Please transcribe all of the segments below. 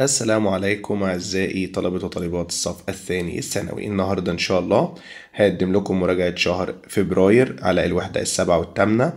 السلام عليكم أعزائي طلبة وطالبات الصف الثاني الثانوي النهاردة إن شاء الله هقدم لكم مراجعة شهر فبراير على الوحدة السابعة والثامنة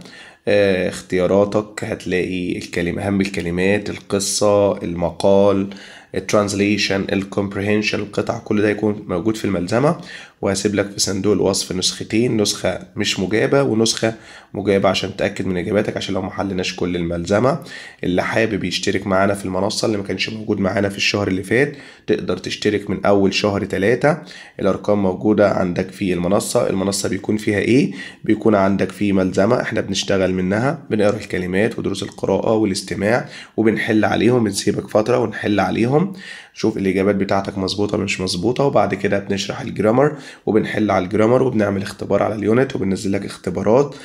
آه، اختياراتك هتلاقي الكلمة أهم الكلمات القصة المقال الترانزليشن الكومبريهنشن القطع كل ده يكون موجود في الملزمة وهسيب لك في صندوق الوصف نسختين نسخة مش مجابة ونسخة مجابة عشان تأكد من إجاباتك عشان لو محلناش كل الملزمة اللي حابب يشترك معانا في المنصة اللي ما كانش موجود معانا في الشهر اللي فات تقدر تشترك من أول شهر تلاتة الأرقام موجودة عندك في المنصة المنصة بيكون فيها إيه؟ بيكون عندك في ملزمة إحنا بنشتغل منها بنقرأ الكلمات ودروس القراءة والاستماع وبنحل عليهم بنسيبك فترة ونحل عليهم شوف الإجابات بتاعتك مظبوطة مش مظبوطة وبعد كده بنشرح الجرامر وبنحل على الجرامر وبنعمل اختبار على اليونت وبننزل لك اختبارات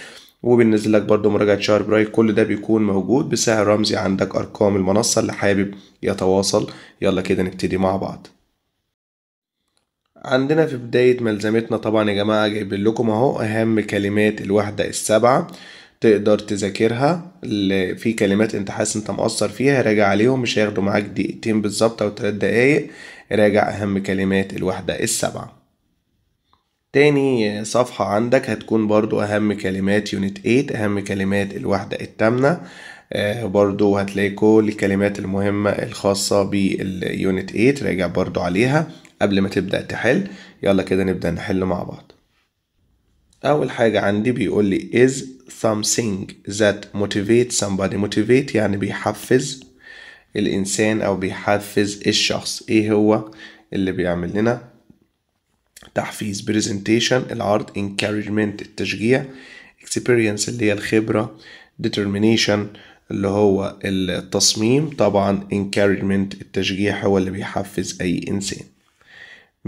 وبننزل لك برضو مراجعة شهر براي كل ده بيكون موجود بسعر رمزي عندك أرقام المنصة اللي حابب يتواصل يلا كده نبتدي مع بعض عندنا في بداية ملزمتنا طبعا يا جماعة جايبين لكم اهو أهم كلمات الوحدة السبعة تقدر تذاكرها في كلمات انت حاسس انت مقصر فيها راجع عليهم مش هياخدوا معاك دقيقتين بالظبط او تلات دقايق راجع أهم كلمات الوحدة السبعة تاني صفحة عندك هتكون برضو أهم كلمات يونت 8 أهم كلمات الوحدة التامنة آه، برضو هتلاقي كل الكلمات المهمة الخاصة باليونت 8 راجع برضو عليها قبل ما تبدأ تحل يلا كده نبدأ نحل مع بعض أول حاجة عندي بيقول لي is something that motivates somebody motivate يعني بيحفز الإنسان أو بيحفز الشخص إيه هو اللي بيعمل لنا تحفيز بريزنتيشن العرض انكارجمنت التشجيع اكسبيرينس اللي هي الخبرة ديترمينيشن اللي هو التصميم طبعا encouragement التشجيع هو اللي بيحفز أي إنسان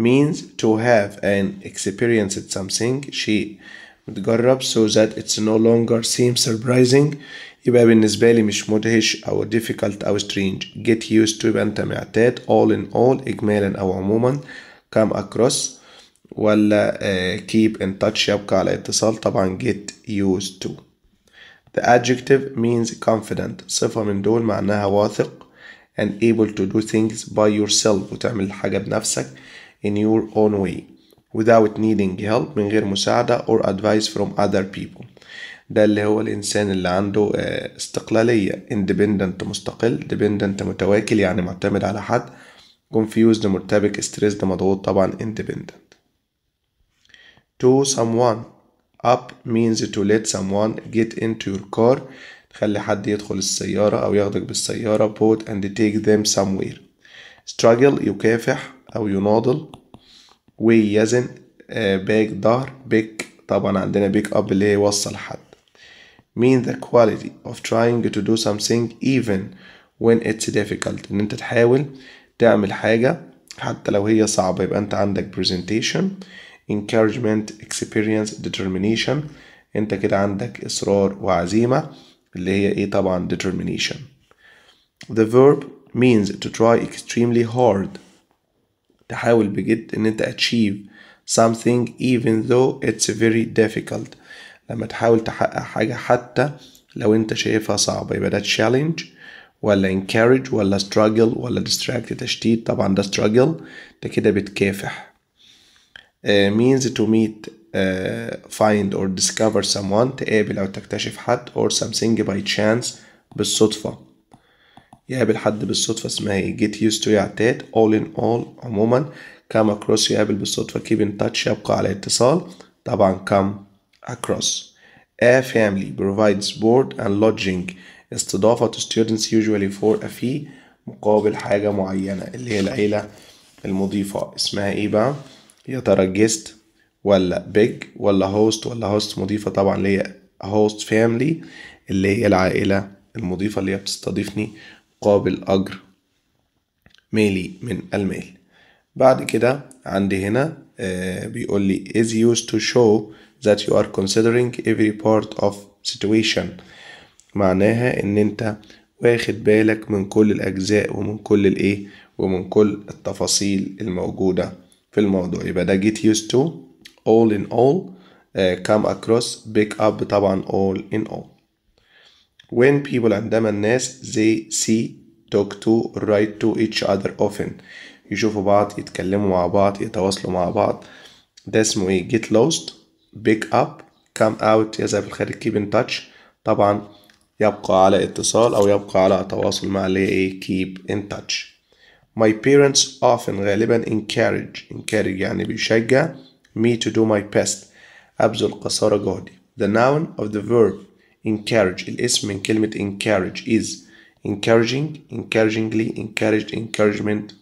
means to have an experience at something شيء متجرب so that it's no longer seems surprising يبقى بالنسبة لي مش مدهش أو difficult أو strange get used to يبقى أنت معتاد all in all إجمالا أو عموما come across ولا keep in touch يبقى على اتصال طبعا get used to the adjective means confident صفة من دول معناها واثق and able to do things by yourself وتعمل الحاجة بنفسك in your own way without needing help من غير مساعدة or advice from other people ده اللي هو الإنسان اللي عنده استقلالية independent مستقل dependent متواكل يعني معتمد على حد confused مرتبك stressed مضغوط طبعا independent to someone up means to let someone get into your car تخلي حد يدخل السيارة أو ياخدك بالسيارة put and take them somewhere struggle يكافح أو يناضل way يزن باك ظهر pick طبعا عندنا pick up اللي هي يوصل حد mean the quality of trying to do something even when it's difficult ان انت تحاول تعمل حاجة حتى لو هي صعبة يبقى انت عندك presentation encouragement experience determination انت كده عندك اصرار وعزيمه اللي هي ايه طبعا determination the verb means to try extremely hard تحاول بجد ان انت achieve something even though it's very difficult لما تحاول تحقق حاجة حتى لو انت شايفها صعبة يبقى ده challenge ولا encourage ولا struggle ولا distract تشتيت طبعا ده struggle انت كده بتكافح Uh, means to meet uh, find or discover someone تقابل أو تكتشف حد or something by chance بالصدفة يقابل حد بالصدفة اسمها get used to يعتاد all in all عموما come across يقابل بالصدفة keep in touch يبقى على اتصال طبعا come across a family provides board and lodging استضافة to students usually for a fee مقابل حاجة معينة اللي هي العيلة المضيفة اسمها ايه بقى؟ يا ترى جيست ولا بيج ولا هوست ولا هوست مضيفة طبعا اللي هي هوست فاملي اللي هي العائلة المضيفة اللي هي بتستضيفني مقابل أجر مالي من المال بعد كده عندي هنا آه، بيقول لي is used to show that you are considering every part of situation معناها ان انت واخد بالك من كل الاجزاء ومن كل الايه ومن كل التفاصيل الموجودة في الموضوع يبقى ده get used to all in all uh, come across pick up طبعا all in all when people عندما الناس they see talk to write to each other often يشوفوا بعض يتكلموا مع بعض يتواصلوا مع بعض ده اسمه ايه get lost pick up come out يذهب الخارج keep in touch طبعا يبقى على اتصال او يبقى على تواصل مع اللي ايه keep in touch My parents often غالبا encourage encourage يعني بيشجع me to do my best أبذل قصارى جهدي The noun of the verb encourage الاسم من كلمة encourage is encouraging encouragingly encouraged encouragement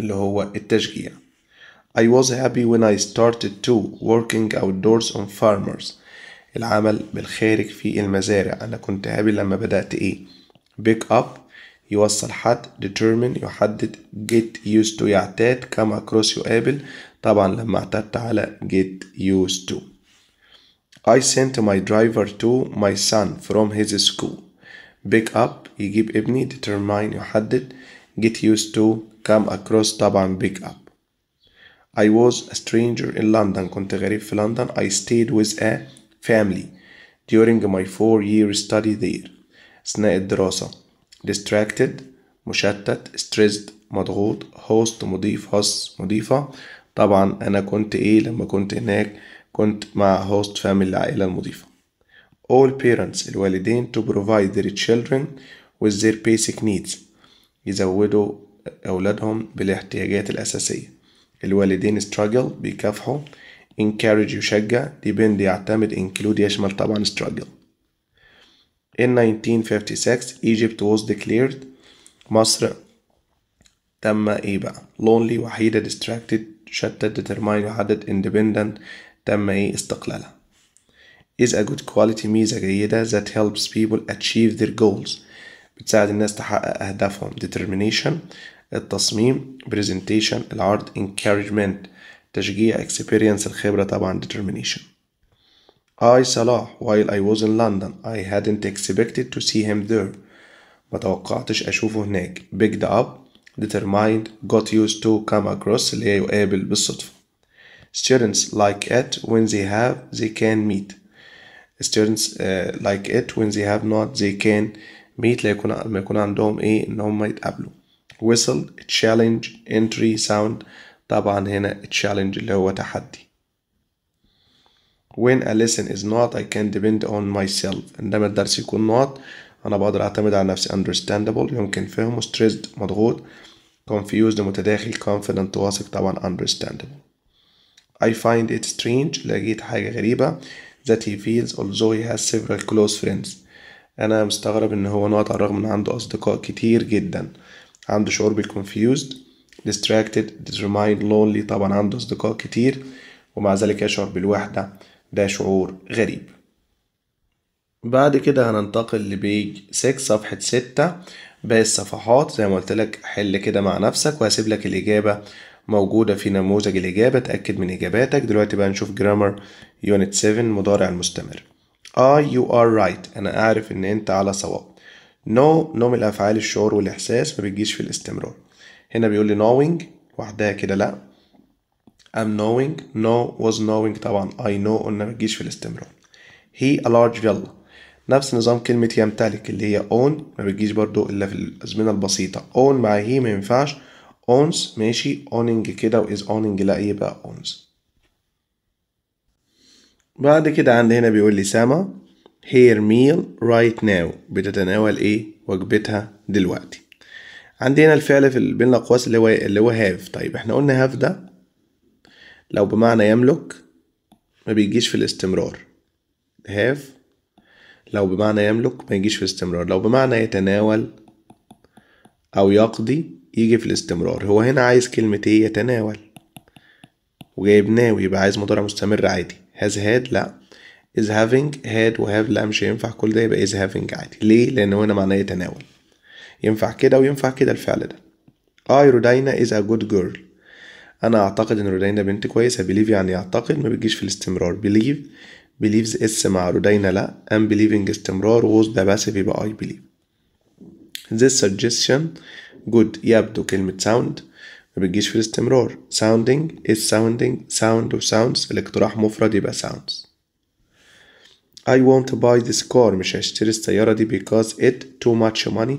اللي هو التشجيع I was happy when I started to working outdoors on farmers العمل بالخارج في المزارع أنا كنت happy لما بدأت إيه pick up يوصل حد determine يحدد get used to يعتاد come across يقابل طبعا لما اعتدت على get used to I sent my driver to my son from his school pick up يجيب ابني determine يحدد get used to come across طبعا pick up I was a stranger in London كنت غريب في لندن I stayed with a family during my four year study there أثناء الدراسة distracted مشتت stressed مضغوط host مضيف هوس مضيفة طبعا أنا كنت إيه لما كنت هناك كنت مع host family العائلة المضيفة all parents الوالدين to provide their children with their basic needs يزودوا أولادهم بالاحتياجات الأساسية الوالدين struggle بيكافحوا encourage يشجع depend يعتمد include يشمل طبعا struggle In 1956 Egypt was declared مصر تم ايه بقى lonely وحيدة distracted شتت determined وحدد independent تم ايه استقلالها is a good quality ميزة جيدة that helps people achieve their goals بتساعد الناس تحقق أهدافهم determination التصميم presentation العرض encouragement تشجيع experience الخبرة طبعا determination I, Salah, while I was in London, I hadn't expected to see him there. ما توقعتش أشوفه هناك. Picked up, determined, got used to, come across اللي هي يقابل بالصدفة. Students like it when they have, they can meet. Students uh, like it when they have not, they can meet ليكون ما يكون عندهم إيه إن هم يتقابلوا. Whistle, challenge, entry, sound. طبعا هنا challenge اللي هو تحدي. when a lesson is not I can depend on myself عندما الدرس يكون not أنا بقدر أعتمد على نفسي understandable يمكن فهمه stressed مضغوط confused متداخل confident واثق طبعا understandable I find it strange لقيت حاجة غريبة that he feels although he has several close friends أنا مستغرب إن هو نقط على الرغم إن عنده أصدقاء كتير جدا عنده شعور بالconfused distracted determined lonely طبعا عنده أصدقاء كتير ومع ذلك يشعر بالوحدة ده شعور غريب بعد كده هننتقل لبيج 6 صفحة 6 باقي الصفحات زي ما قلت لك حل كده مع نفسك وهسيب لك الإجابة موجودة في نموذج الإجابة تأكد من إجاباتك دلوقتي بقى نشوف جرامر يونت 7 مضارع المستمر I آه، you are right أنا أعرف إن أنت على صواب no نوم الأفعال الشعور والإحساس ما بتجيش في الاستمرار هنا بيقول لي knowing وحدها كده لأ am knowing نو was knowing طبعا I know قلنا ما تجيش في الاستمرار he a large يلا نفس نظام كلمة يمتلك اللي هي own ما بتجيش برضو إلا في الأزمنة البسيطة own مع he ما ينفعش owns ماشي owning كده و is owning لا يبقى إيه owns بعد كده عند هنا بيقول لي سما هير ميل رايت ناو بتتناول ايه وجبتها دلوقتي عندنا الفعل في بين الاقواس اللي هو اللي هو هاف طيب احنا قلنا هاف ده لو بمعنى يملك ما بيجيش في الاستمرار have لو بمعنى يملك ما يجيش في الاستمرار لو بمعنى يتناول أو يقضي يجي في الاستمرار هو هنا عايز كلمة ايه يتناول وجايب ناوي يبقى عايز مضارع مستمر عادي has had لا is having had have لا مش هينفع كل ده يبقى is having عادي ليه لان هنا معناه يتناول ينفع كده وينفع كده الفعل ده ايروداينا is a good girl انا اعتقد ان رودينا بنت كويسه بليف يعني اعتقد ما بتجيش في الاستمرار بليف بليفز اس مع رودينا لا ام بليفنج استمرار ووز ذا باسيف يبقى اي بليف this suggestion good يبدو كلمة sound ما بتجيش في الاستمرار sounding is sounding sound of sounds الاقتراح مفرد يبقى sounds I want to buy this car مش هشتري السيارة دي because it too much money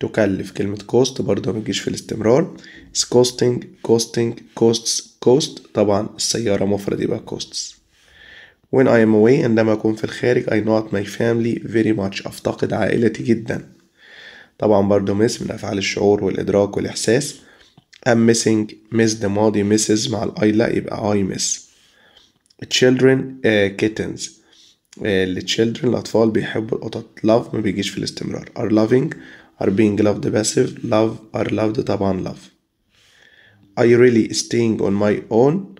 تكلف كلمة كوست برضه ما في الاستمرار It's costing costing costs cost طبعا السيارة مفرد يبقى costs When I am away عندما أكون في الخارج I not my family very much أفتقد عائلتي جدا طبعا برضه miss من أفعال الشعور والإدراك والإحساس I'm missing miss the ماضي misses مع الأي لا يبقى I miss children uh, kittens uh, children الأطفال بيحبوا القطط love ما بيجيش في الاستمرار are loving are being loved passive love are loved طبعا love I really staying on my own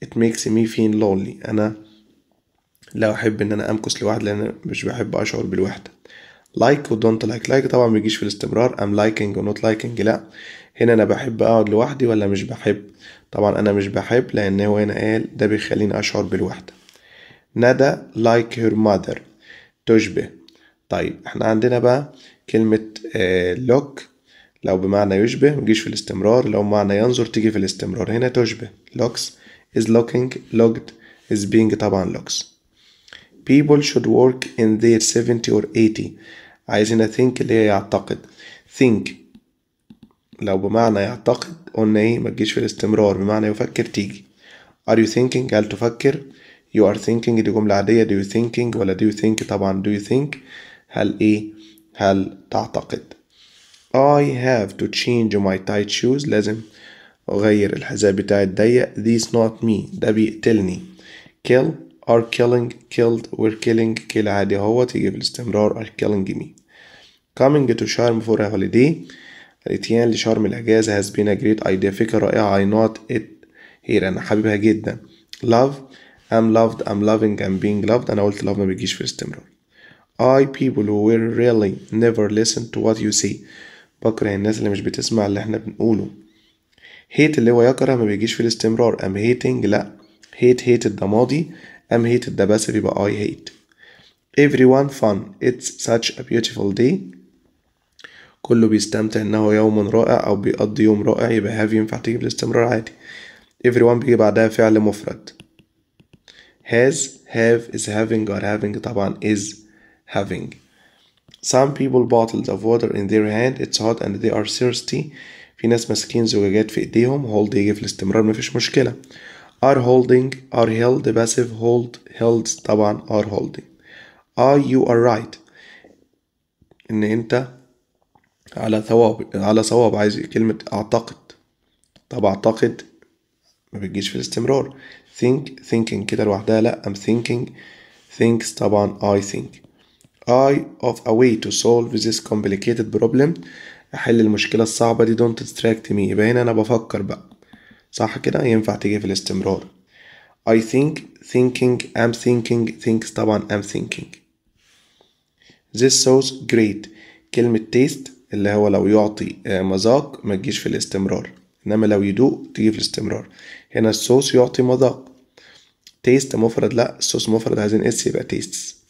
it makes me feel lonely أنا لا أحب إن أنا أمكث لوحدي لأن مش بحب أشعر بالوحدة like و don't like like طبعا بيجيش في الاستمرار I'm liking و not liking لا هنا أنا بحب أقعد لوحدي ولا مش بحب طبعا أنا مش بحب لأن هو هنا قال ده بيخليني أشعر بالوحدة ندى like her mother تشبه طيب احنا عندنا بقى كلمة لوك آه، لو بمعنى يشبه مجيش في الاستمرار لو بمعنى ينظر تيجي في الاستمرار هنا تشبه looks is looking looked is being طبعا looks people should work in their 70 or 80 عايزين think اللي هي يعتقد think لو بمعنى يعتقد قلنا ايه مجيش في الاستمرار بمعنى يفكر تيجي are you thinking هل تفكر you are thinking دي جملة عادية do you thinking ولا do you think طبعا do you think هل إيه هل تعتقد I have to change my tight shoes لازم أغير الحذاء بتاعي الضيق This not me ده بيقتلني kill are killing killed were killing kill عادي هو تيجي بالاستمرار are killing me coming to charm for a holiday الاتيان لشرم الأجازة has been a great idea فكرة رائعة I not it here أنا حبيبها جدا love I'm loved I'm loving I'm being loved أنا قلت love ما بيجيش في الاستمرار I people who will really never listen to what you say بكره الناس اللي مش بتسمع اللي احنا بنقوله hate اللي هو يكره ما بيجيش في الاستمرار ام hating لأ hate hated ده ماضي ام hated ده بس بيبقى I hate everyone fun it's such a beautiful day كله بيستمتع انه يوم رائع او بيقضي يوم رائع يبقى have ينفع تيجي بالاستمرار عادي everyone بيجي بعدها فعل مفرد has have is having are having طبعا is having. Some people bottles of water in their hand it's hot and they are thirsty في ناس ماسكين زجاجات في ايديهم hold يجي في الاستمرار مفيش مشكلة are holding are held passive hold held طبعا are holding are you are right ان انت على ثواب على صواب عايز كلمة اعتقد طب اعتقد ما بتجيش في الاستمرار think thinking كده لوحدها لا I'm thinking thinks طبعا I think I of a way to solve this complicated problem أحل المشكلة الصعبة دي don't distract me يبقى هنا أنا بفكر بقى صح كده ينفع تيجي في الاستمرار I think thinking am thinking thinks طبعا am thinking This sauce great كلمة taste اللي هو لو يعطي آه، مذاق ما تجيش في الاستمرار إنما لو يدوق تيجي في الاستمرار هنا الصوص يعطي مذاق تيست مفرد لأ الصوص مفرد عايزين اس يبقى تيستس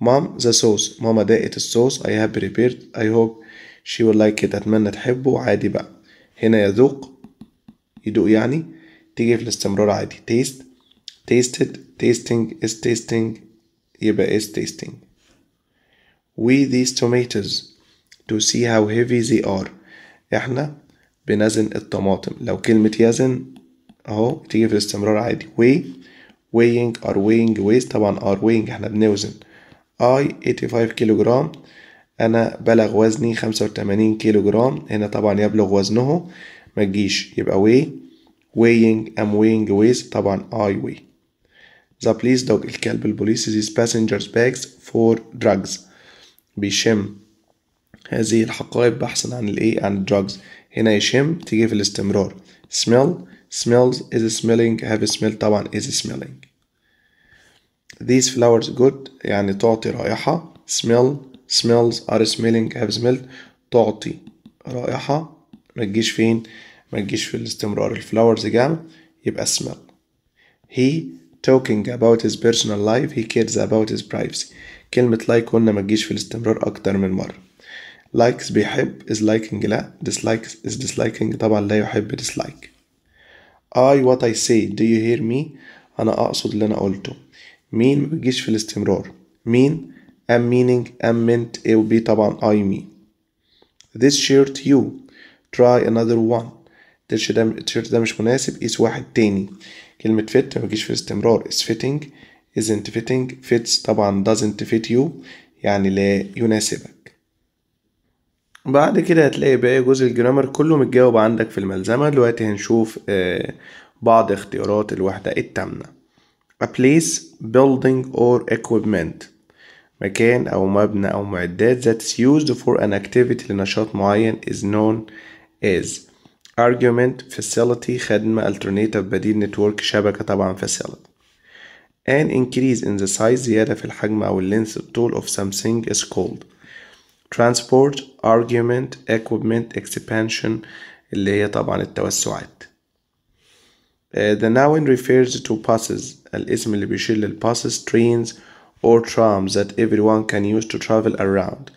مام ذا صوص ماما دقت الصوص I have prepared I hope she will like it أتمنى تحبه عادي بقى هنا يذوق يدوق يعني تيجي في الاستمرار عادي taste tasted tasting is tasting يبقى is tasting we these tomatoes to see how heavy they are احنا بنزن الطماطم لو كلمة يزن اهو تيجي في الاستمرار عادي weigh weighing are weighing weighs طبعا are weighing احنا بنوزن اي 85 كيلو جرام انا بلغ وزني 85 كيلو جرام هنا طبعا يبلغ وزنه ما تجيش يبقى وي weighing ام weighing ويز طبعا اي وي ذا بليس دوج الكلب البوليس ذيز باسنجرز باجز فور دراجز بيشم هذه الحقائب بحثا عن الايه عن الدراجز هنا يشم تيجي في الاستمرار smell smells is smelling have smell طبعا is smelling these flowers good يعني تعطي رائحة smell smells are smelling have smelled تعطي رائحة ما تجيش فين ما تجيش في الاستمرار الفلاورز again. يبقى smell he talking about his personal life he cares about his privacy كلمة like قلنا ما تجيش في الاستمرار أكتر من مرة likes بيحب is liking لا dislikes is disliking طبعا لا يحب dislike I what I say do you hear me أنا أقصد اللي أنا قلته مين ما بتجيش في الاستمرار مين am meaning am meant A و B طبعا I mean this shirt you try another one ده التيشيرت ده مش مناسب قيس واحد تاني كلمة fit ما بتجيش في الاستمرار is fitting isn't fitting fits طبعا doesn't fit you يعني لا يناسبك بعد كده هتلاقي باقي جزء الجرامر كله متجاوب عندك في الملزمة دلوقتي هنشوف آه، بعض اختيارات الوحدة التامنة A place, building or equipment مكان أو مبنى أو معدات that is used for an activity لنشاط معين is known as argument facility خدمة alternative بديل network شبكة طبعا facility an increase in the size زيادة في الحجم أو length tool of something is called transport argument equipment expansion اللي هي طبعا التوسعات uh, the noun refers to buses الاسم اللي بيشير passes trains or trams that everyone can use to travel around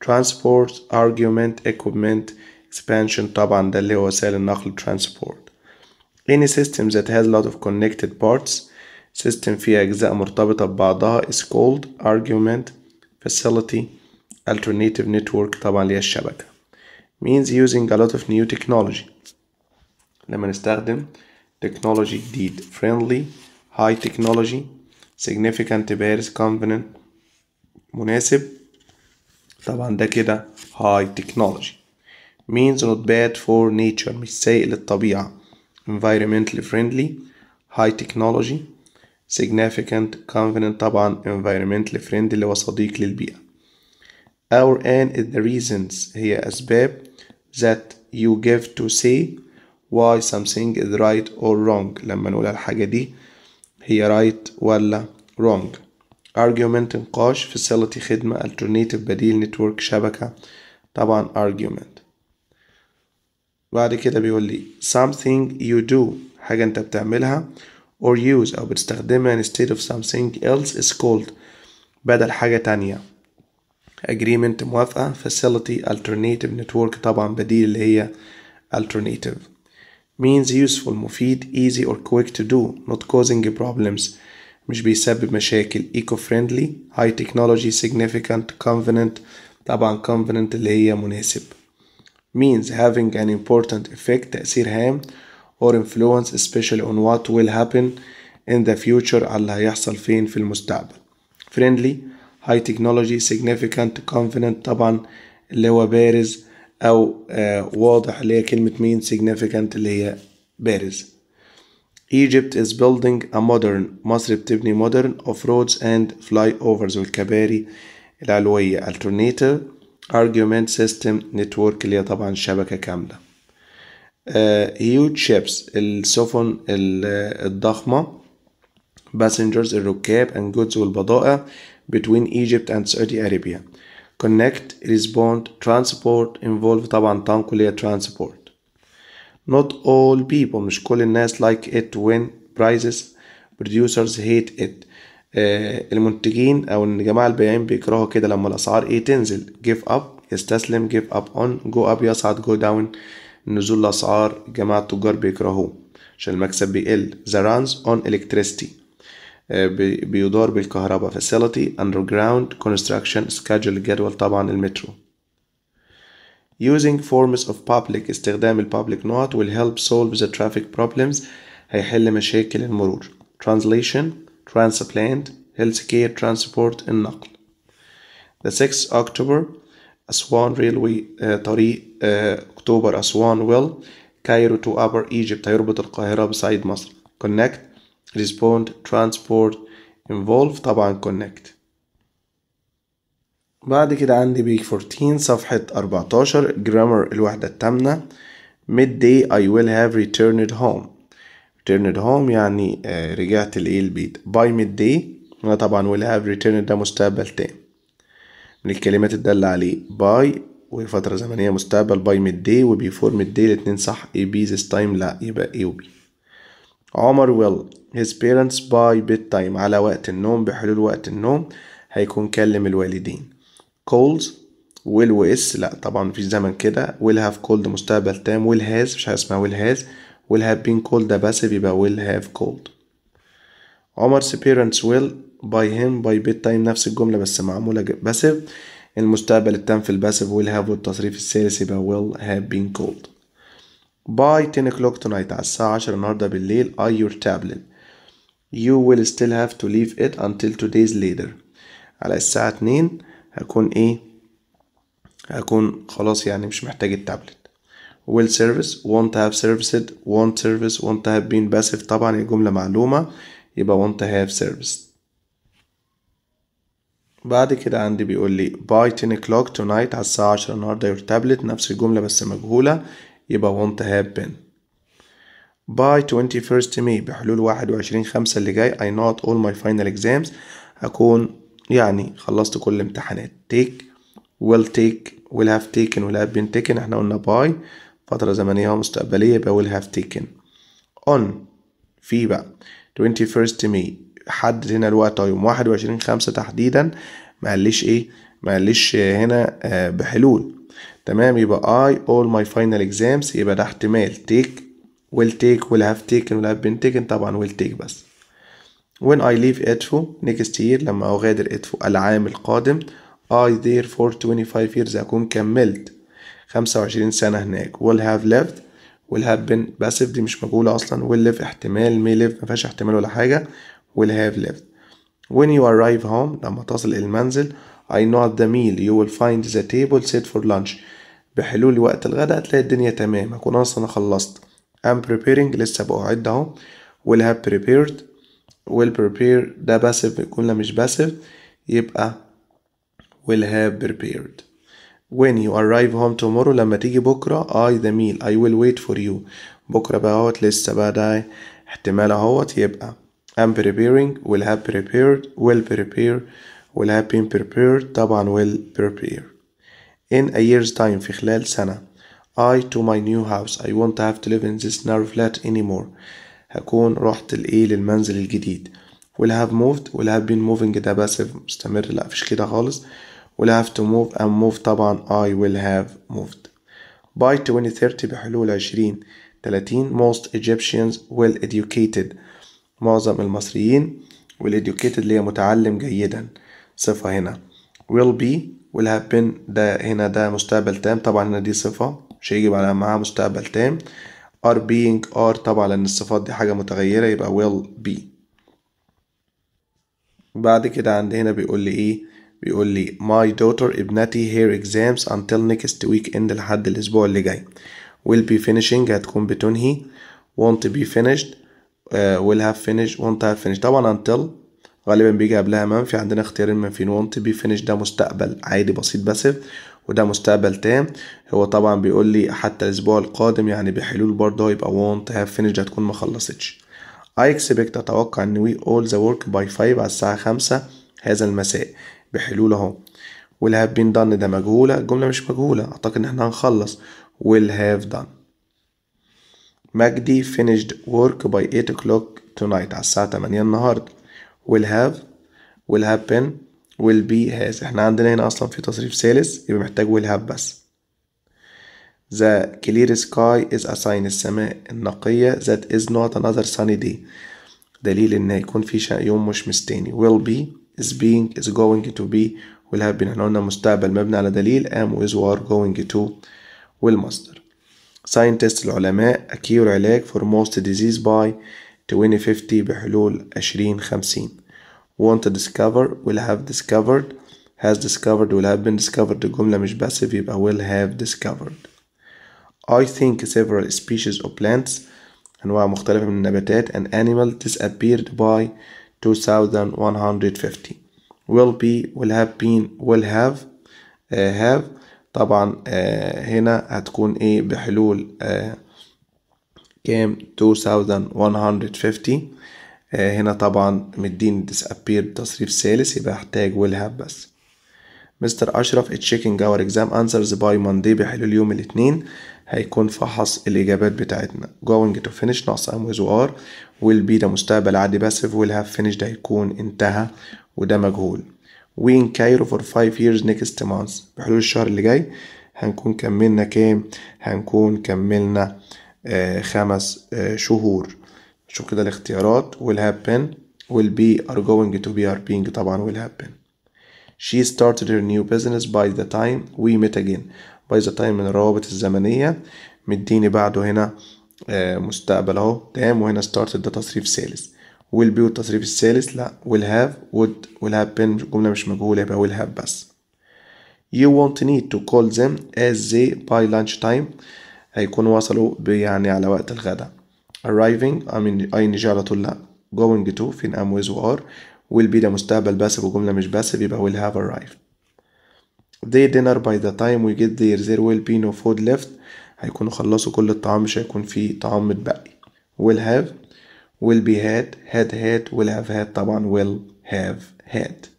transport argument equipment expansion طبعا ده اللي هو وسائل النقل transport any system that has a lot of connected parts system فيها أجزاء مرتبطة ببعضها is called argument facility alternative network طبعا اللي هي الشبكة means using a lot of new technology لما نستخدم technology deed friendly high technology significant بارز confident مناسب طبعا ده كده high technology means not bad for nature مش سيء للطبيعة environmentally friendly high technology significant confident طبعا environmentally friendly اللي هو صديق للبيئة our and is the reasons هي أسباب that you give to say why something is right or wrong لما نقول الحاجة دي هي right ولا wrong argument نقاش facility خدمة alternative بديل network شبكة طبعا argument بعد كده بيقول لي something you do حاجة انت بتعملها or use أو بتستخدمها instead of something else is called بدل حاجة تانية agreement موافقة facility alternative network طبعا بديل اللي هي alternative means useful مفيد easy or quick to do not causing problems مش بيسبب مشاكل eco friendly high technology significant convenient طبعا convenient اللي هي مناسب means having an important effect تأثير هام or influence especially on what will happen in the future على اللي هيحصل فين في المستقبل friendly high technology significant convenient طبعا اللي هو بارز او واضح اللي هي كلمه مين significant اللي هي بارز Egypt is building a modern مصر بتبني modern of roads and flyovers والكباري العلوية alternative argument system network اللي هي طبعا شبكة كاملة uh, huge ships السفن الضخمة passengers الركاب and goods والبضائع between Egypt and Saudi Arabia connect respond transport involve طبعا تنقل اللي هي transport not all people مش كل الناس like it when prices producers hate it uh, المنتجين او الجماعة البياعين بيكرهوا كده لما الاسعار ايه تنزل give up يستسلم give up on go up يصعد go down نزول الاسعار جماعة التجار بيكرهوه عشان المكسب بيقل the runs on electricity بيدور بالكهرباء facility underground construction schedule جدول طبعا المترو using forms of public استخدام الpublic نوت will help solve the traffic problems هيحل مشاكل المرور translation transplant healthcare transport النقل the 6 October Aswan railway uh, طريق uh, أكتوبر أسوان will Cairo to upper Egypt هيربط القاهرة بصعيد مصر connect respond transport involve طبعا connect بعد كده عندي بيك 14 صفحة 14 grammar الوحدة التامنة midday I will have returned home returned home يعني رجعت الايه البيت by midday أنا طبعا will have returned ده مستقبل تام من الكلمات الدالة عليه by وفترة زمنية مستقبل by midday day وبيفور midday الاتنين صح A B this time لا يبقى A و B عمر will his parents by bedtime على وقت النوم بحلول وقت النوم هيكون كلم الوالدين calls will was لا طبعا في زمن كده will have called مستقبل تام will has مش هيسمع will has will have been called ده باسف يبقى will have called عمر's parents will by him by bedtime نفس الجملة بس معمولة بس المستقبل التام في الباسف will have والتصريف الثالث يبقى will have been called باي 10 o'clock tonight على الساعة 10 النهاردة بالليل I your tablet you will still have to leave it until two days later على الساعة 2 هكون ايه هكون خلاص يعني مش محتاج التابلت will service won't have serviced won't service won't have been passive طبعا الجملة معلومة يبقى won't have serviced بعد كده عندي بيقول لي by 10 o'clock tonight على الساعة 10 النهاردة your tablet نفس الجملة بس مجهولة يبقى won't have been by 21st May بحلول 21 خمسة اللي جاي I not all my final exams هكون يعني خلصت كل الامتحانات take will take will have taken will have been taken احنا قلنا by فترة زمنية مستقبلية يبقى will have taken on في بقى 21st May حدد هنا الوقت يوم 21 خمسة تحديدا ما قاليش ايه ما قاليش هنا آه، بحلول تمام يبقى I all my final exams يبقى ده احتمال take will take will have taken will have been taken طبعا will take بس when I leave ITFO next year لما أغادر ITFO العام القادم I there for 25 years أكون كملت 25 سنة هناك will have lived will have been passive دي مش مجهولة أصلا will live احتمال may live مفيهاش احتمال ولا حاجة will have lived when you arrive home لما تصل المنزل I know at the meal you will find the table set for lunch بحلول وقت الغداء هتلاقي الدنيا تمام هكون اصلا خلصت I'm preparing لسه بقعد اهو will have prepared will prepare ده باسف لا مش باسف يبقى will have prepared when you arrive home tomorrow لما تيجي بكرة I the meal I will wait for you بكرة بقى اهوت لسه بقى ده احتمال اهوت يبقى I'm preparing will have prepared will prepare will have been prepared طبعا will prepare in a year's time في خلال سنة I to my new house I won't have to live in this narrow flat anymore هكون رحت لإيه للمنزل الجديد will have moved will have been moving ده بس مستمر لا فيش كده خالص will have to move and move طبعا I will have moved by 2030 بحلول 20 30 most Egyptians well educated معظم المصريين well educated اللي هي متعلم جيدا صفة هنا will be والهابن ده هنا ده مستقبل تام طبعا هنا دي صفة مش هيجي بعدها معاها مستقبل تام ار being ار طبعا لأن الصفات دي حاجة متغيرة يبقى will be بعد كده عند هنا بيقول لي ايه بيقول لي my daughter ابنتي her exams until next weekend لحد الأسبوع اللي جاي will be finishing هتكون بتنهي won't be finished uh, will have finished won't have finished طبعا until غالبا بيجي قبلها منفي عندنا اختيارين منفيين وانت فينش ده مستقبل عادي بسيط باسف وده مستقبل تام هو طبعا بيقول لي حتى الاسبوع القادم يعني بحلول برضه هيبقى وانت هاف فينش ده هتكون ما خلصتش I expect أتوقع إن we all the work by 5 على الساعة 5 هذا المساء بحلول أهو will have been done ده مجهولة الجملة مش مجهولة أعتقد إن إحنا هنخلص will have done مجدي finished work by 8 o'clock tonight على الساعة 8 النهاردة will have will happen will be has احنا عندنا هنا اصلا في تصريف ثالث يبقى محتاج will have بس The clear sky is a sign السماء النقية that is not another sunny day دليل إن هيكون في يوم مش مستني will be is being is going to be will have been احنا قلنا مستقبل مبني على دليل am is were going to will master scientists العلماء a cure علاج for most disease by 2050 بحلول 2050 want to discover will have discovered has discovered will have been discovered الجملة مش passive يبقى will have discovered I think several species of plants أنواع مختلفة من النباتات and animal disappeared by 2150 will be will have been will have uh, have طبعا uh, هنا هتكون ايه بحلول uh, كام آه، 2150 هنا طبعا مدين disappeared تصريف ثالث يبقى احتاج will have بس مستر أشرف checking our exam answers by Monday بيحلوا اليوم الاثنين هيكون فحص الإجابات بتاعتنا going to finish ناقص ام with are will be ده مستقبل عادي باسف will have finished هيكون انتهى وده مجهول we in Cairo for 5 years next month بحلول الشهر اللي جاي هنكون كملنا كام هنكون كملنا خمس شهور شوف كده الاختيارات will happen will be are going to be are being طبعا will happen she started her new business by the time we met again by the time من الروابط الزمنية مديني بعده هنا مستقبل اهو تمام وهنا started ده تصريف ثالث will be والتصريف الثالث لا will have would will happen جملة مش مجهولة يبقى will have بس you won't need to call them as they by lunch time هيكونوا وصلوا يعني على وقت الغداء arriving I mean أي على طول لا going to فين am with و are will be ده مستقبل بس بجملة مش بس بيبقى will have arrived they dinner by the time we get there there will be no food left هيكونوا خلصوا كل الطعام مش هيكون في طعام متبقي will have will be had had had will have had طبعا will have had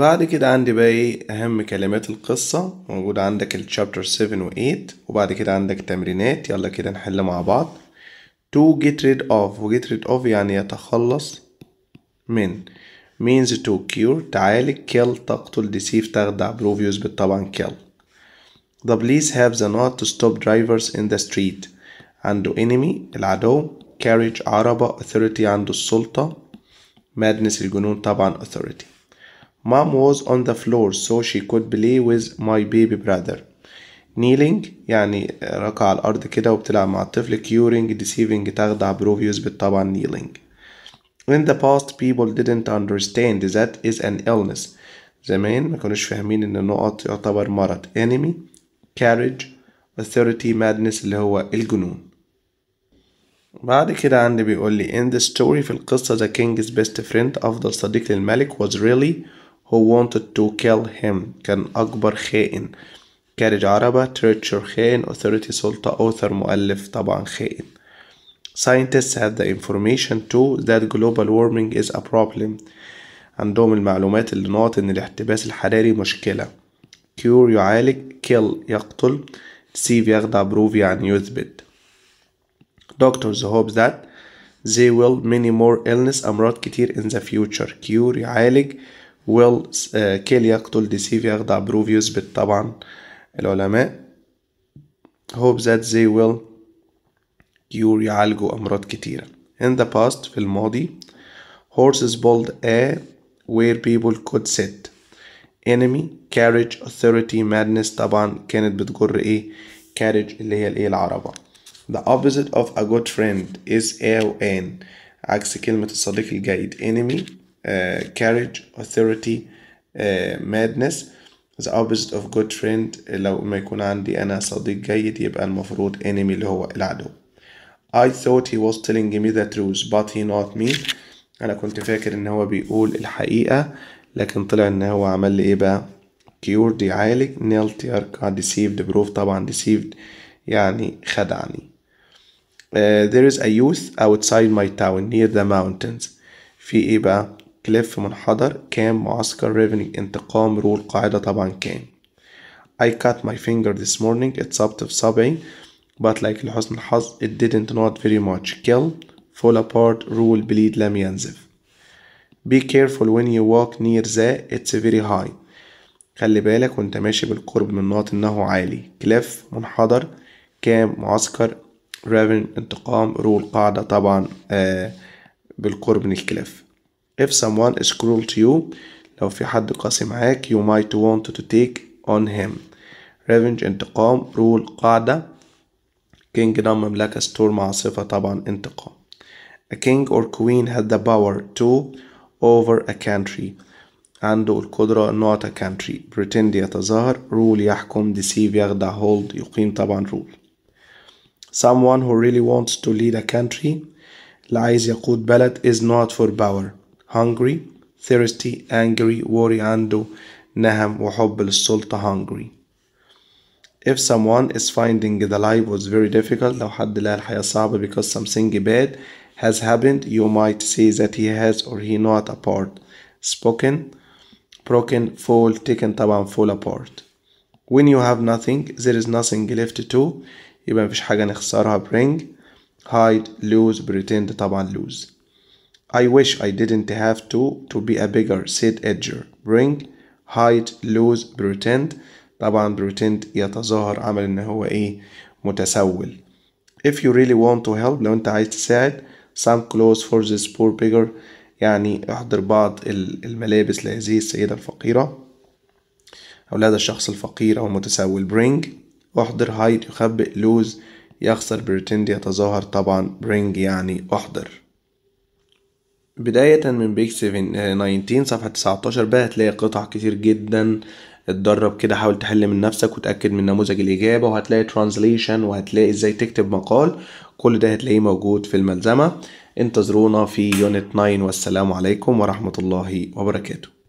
بعد كده عندي بقى ايه اهم كلمات القصة موجود عندك الشابتر 7 و 8 وبعد كده عندك تمرينات يلا كده نحل مع بعض to get rid of و get rid of يعني يتخلص من means to cure تعالج kill تقتل deceive تخدع prove بالطبع طبعا kill the police have the not to stop drivers in the street عنده enemy العدو carriage عربة authority عنده السلطة madness الجنون طبعا authority Mom was on the floor so she could play with my baby brother. Kneeling يعني ركع على الأرض كده وبتلعب مع الطفل curing deceiving تخدع prove يثبت طبعا kneeling. In the past people didn't understand that is an illness. زمان ما كانوش فاهمين إن النقط يعتبر مرض. Enemy, carriage, authority, madness اللي هو الجنون. بعد كده عندي بيقول لي in the story في القصة the king's best friend أفضل صديق للملك was really Who wanted to kill him كان أكبر خائن كارج عربة تريتشر خائن authority سلطة author مؤلف طبعا خائن scientists have the information too that global warming is a problem عندهم المعلومات اللي نقط ان الاحتباس الحراري مشكلة cure يعالج kill يقتل deceive يخدع بروف يعني يثبت doctors hope that they will many more illness أمراض كتير in the future cure يعالج will eh, Kelly يقتل deceive يخدع prove يثبت طبعا العلماء hope that they will cure يعالجوا أمراض كتيرة in the past في الماضي horses build a where people could sit enemy carriage authority madness طبعا كانت بتجر ايه carriage اللي هي الايه العربة the opposite of a good friend is a an عكس كلمة الصديق الجيد enemy courage authority madness the opposite of good friend لو ما يكون عندي أنا صديق جيد يبقى المفروض enemy اللي هو العدو I thought he was telling me the truth but he not me أنا كنت فاكر إن هو بيقول الحقيقة لكن طلع إن هو عمل لي إيه بقى cured يعالج nailed يركع deceived بروف طبعا deceived يعني خدعني uh, there is a youth outside my town near the mountains في إيه بقى كليف منحدر كام معسكر ريفني انتقام رول قاعدة طبعا كام I cut my finger this morning اتصبت في صبعي but like لحسن الحظ it didn't not very much kill fall apart rule bleed لم ينزف be careful when you walk near the it's very high خلي بالك وانت ماشي بالقرب من نقط انه عالي كليف منحدر كام معسكر ريفن انتقام رول قاعدة طبعا آه بالقرب من الكليف if someone is cruel to you لو في حد قاسي معاك you might want to take on him revenge انتقام rule قاعدة kingdom مملكة storm مع صفة طبعا انتقام a king or queen had the power to over a country عنده القدرة not a country pretend يتظاهر rule يحكم deceive يخدع hold يقيم طبعا rule someone who really wants to lead a country اللي عايز يقود بلد is not for power hungry, thirsty, angry, worry, and نهم وحب للسلطة hungry. If someone is finding the life was very difficult, لو حد because something bad has happened, you might say that he has or he not apart. Spoken, broken, fall, taken Taban fall apart. When you have nothing, there is nothing left to even if حاجة نخسرها bring, hide, lose, pretend Taban lose. I wish I didn't have to to be a bigger said Edger bring hide lose pretend طبعا pretend يتظاهر عمل ان هو ايه متسول if you really want to help لو انت عايز تساعد some clothes for this poor beggar يعني احضر بعض الملابس لهذه السيدة الفقيرة أو لهذا الشخص الفقير أو المتسول bring احضر hide يخبئ lose يخسر pretend يتظاهر طبعا bring يعني احضر بداية من بيج 19 آه، صفحة 19 بقى هتلاقي قطع كتير جدا اتدرب كده حاول تحل من نفسك وتأكد من نموذج الإجابة وهتلاقي ترانزليشن وهتلاقي ازاي تكتب مقال كل ده هتلاقيه موجود في الملزمة انتظرونا في يونت 9 والسلام عليكم ورحمة الله وبركاته